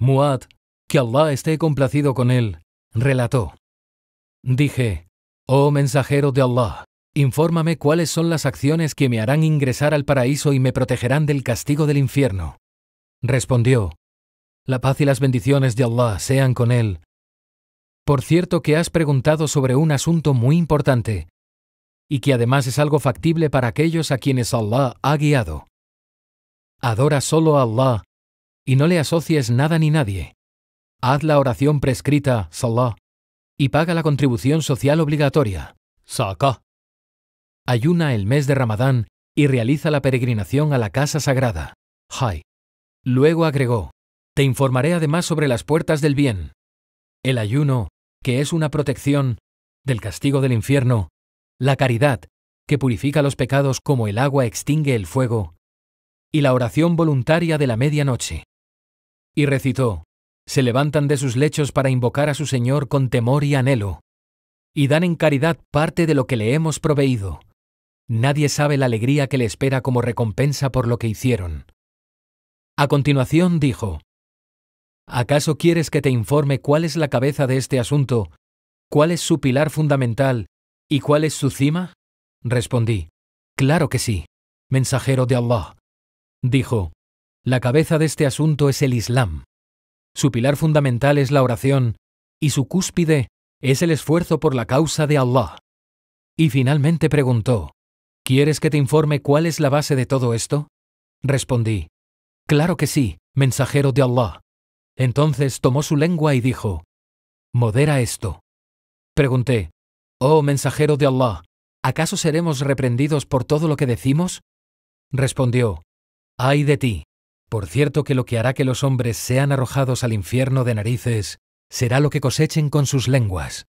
Muad, que Allah esté complacido con él, relató. Dije, Oh mensajero de Allah, infórmame cuáles son las acciones que me harán ingresar al paraíso y me protegerán del castigo del infierno. Respondió, La paz y las bendiciones de Allah sean con él. Por cierto que has preguntado sobre un asunto muy importante, y que además es algo factible para aquellos a quienes Allah ha guiado. Adora solo a Allah y no le asocies nada ni nadie. Haz la oración prescrita, salah, y paga la contribución social obligatoria, Sa'aka. Ayuna el mes de Ramadán y realiza la peregrinación a la casa sagrada, Hay. Luego agregó, te informaré además sobre las puertas del bien. El ayuno, que es una protección del castigo del infierno, la caridad, que purifica los pecados como el agua extingue el fuego, y la oración voluntaria de la medianoche y recitó, se levantan de sus lechos para invocar a su Señor con temor y anhelo, y dan en caridad parte de lo que le hemos proveído. Nadie sabe la alegría que le espera como recompensa por lo que hicieron. A continuación dijo, ¿Acaso quieres que te informe cuál es la cabeza de este asunto, cuál es su pilar fundamental y cuál es su cima? Respondí, Claro que sí, mensajero de Allah. Dijo, la cabeza de este asunto es el Islam. Su pilar fundamental es la oración y su cúspide es el esfuerzo por la causa de Allah. Y finalmente preguntó, ¿Quieres que te informe cuál es la base de todo esto? Respondí, Claro que sí, mensajero de Allah. Entonces tomó su lengua y dijo, Modera esto. Pregunté, Oh mensajero de Allah, ¿acaso seremos reprendidos por todo lo que decimos? Respondió, Ay de ti, por cierto que lo que hará que los hombres sean arrojados al infierno de narices será lo que cosechen con sus lenguas.